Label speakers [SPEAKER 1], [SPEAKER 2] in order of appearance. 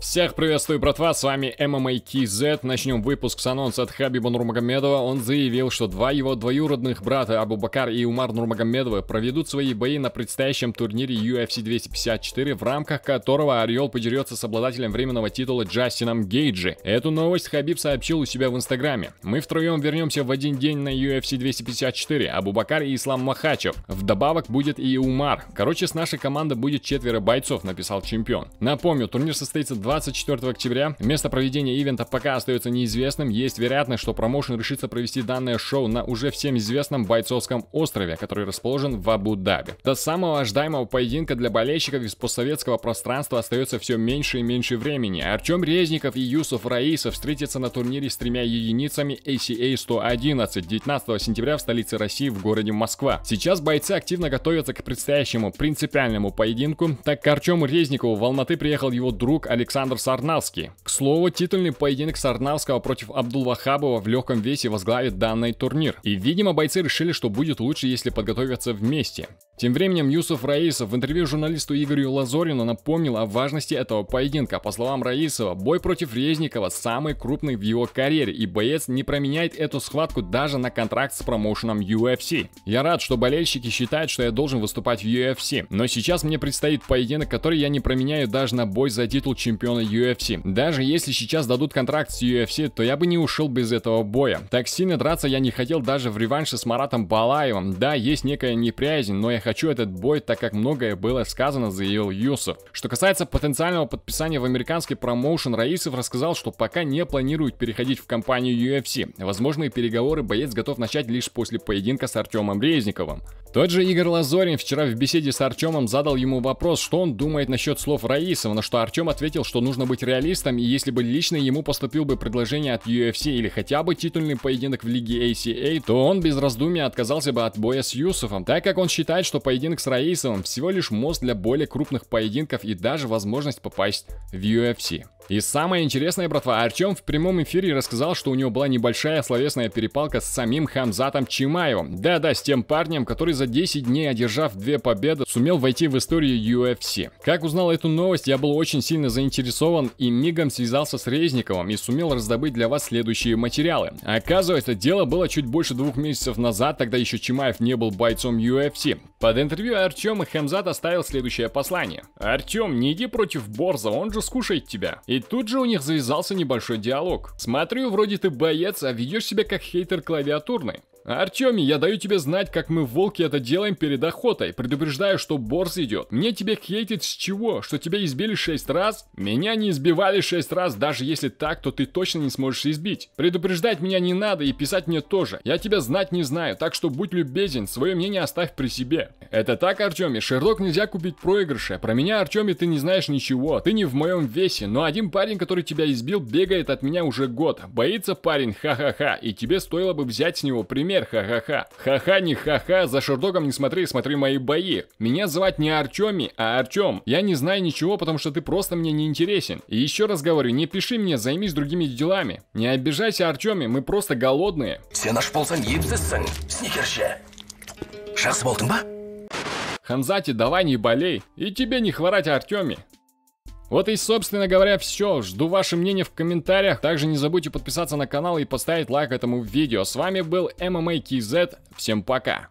[SPEAKER 1] Всех приветствую, братва, с вами MMAKZ. Начнем выпуск с анонса от Хабиба Нурмагомедова. Он заявил, что два его двоюродных брата, Абубакар и Умар Нурмагомедовы, проведут свои бои на предстоящем турнире UFC 254, в рамках которого Орел подерется с обладателем временного титула Джастином Гейджи. Эту новость Хабиб сообщил у себя в Инстаграме. Мы втроем вернемся в один день на UFC 254, Абубакар и Ислам Махачев. Вдобавок будет и Умар. Короче, с нашей команды будет четверо бойцов, написал чемпион. Напомню, турнир состоится 2 24 октября. Место проведения ивента пока остается неизвестным. Есть вероятность, что промоушен решится провести данное шоу на уже всем известном бойцовском острове, который расположен в Абу-Даби. До самого ожидаемого поединка для болельщиков из постсоветского пространства остается все меньше и меньше времени. Артем Резников и Юсуф Раисов встретятся на турнире с тремя единицами ACA 111 19 сентября в столице России в городе Москва. Сейчас бойцы активно готовятся к предстоящему принципиальному поединку, так как Артему Резникову в Алматы приехал его друг Александр Александр Сарнавский. К слову, титульный поединок Сарнавского против Абдулвахабова в легком весе возглавит данный турнир. И, видимо, бойцы решили, что будет лучше, если подготовятся вместе. Тем временем Юсуф Раисов в интервью журналисту Игорю Лазорину напомнил о важности этого поединка. По словам Раисова, бой против Резникова самый крупный в его карьере, и боец не променяет эту схватку даже на контракт с промоушеном UFC. Я рад, что болельщики считают, что я должен выступать в UFC, но сейчас мне предстоит поединок, который я не променяю даже на бой за титул чемпиона UFC. Даже если сейчас дадут контракт с UFC, то я бы не ушел без этого боя. Так сильно драться я не хотел даже в реванше с Маратом Балаевым. Да, есть некая неприязнь, но я хочу этот бой, так как многое было сказано, заявил Юсов. Что касается потенциального подписания в американский промоушен, Раисов рассказал, что пока не планирует переходить в компанию UFC. Возможные переговоры боец готов начать лишь после поединка с Артемом Резниковым. Тот же Игорь Лазорин вчера в беседе с Артемом задал ему вопрос, что он думает насчет слов Раисова, на что Артем ответил, что нужно быть реалистом, и если бы лично ему поступил бы предложение от UFC или хотя бы титульный поединок в лиге ACA, то он без раздумий отказался бы от боя с Юсуфом, так как он считает, что поединок с Раисовым всего лишь мост для более крупных поединков и даже возможность попасть в UFC. И самое интересное, братва, Артем в прямом эфире рассказал, что у него была небольшая словесная перепалка с самим Хамзатом Чимаевым. Да-да, с тем парнем, который за 10 дней, одержав две победы, сумел войти в историю UFC. Как узнал эту новость, я был очень сильно заинтересован и мигом связался с Резниковым и сумел раздобыть для вас следующие материалы. Оказывается, дело было чуть больше двух месяцев назад, тогда еще Чимаев не был бойцом UFC. Под интервью Артем и Хамзат оставил следующее послание. «Артем, не иди против Борза, он же скушает тебя». И тут же у них завязался небольшой диалог. «Смотрю, вроде ты боец, а ведешь себя как хейтер клавиатурный. Артеми, я даю тебе знать, как мы волки это делаем перед охотой. Предупреждаю, что борс идет. Мне тебе хейтить с чего? Что тебя избили шесть раз? Меня не избивали шесть раз, даже если так, то ты точно не сможешь избить. Предупреждать меня не надо и писать мне тоже. Я тебя знать не знаю, так что будь любезен, свое мнение оставь при себе. Это так, Артеми, Шерлок нельзя купить проигрыша. Про меня, Артеми, ты не знаешь ничего. Ты не в моем весе, но один парень, который тебя избил, бегает от меня уже год. Боится парень, ха-ха-ха, и тебе стоило бы взять с него пример Пример, ха-ха-ха. Ха-ха, не ха-ха, за шурдогом не смотри, смотри мои бои. Меня звать не Артеми, а Артем. Я не знаю ничего, потому что ты просто мне не интересен. И еще раз говорю, не пиши мне, займись другими делами. Не обижайся, Артеми, мы просто голодные. Сенаш полсан епсесен, сникерше. Шас болтын Ханзати, давай не болей. И тебе не хворать, Артеми. Вот и, собственно говоря, все. Жду ваше мнение в комментариях. Также не забудьте подписаться на канал и поставить лайк этому видео. С вами был MMA KZ. Всем пока.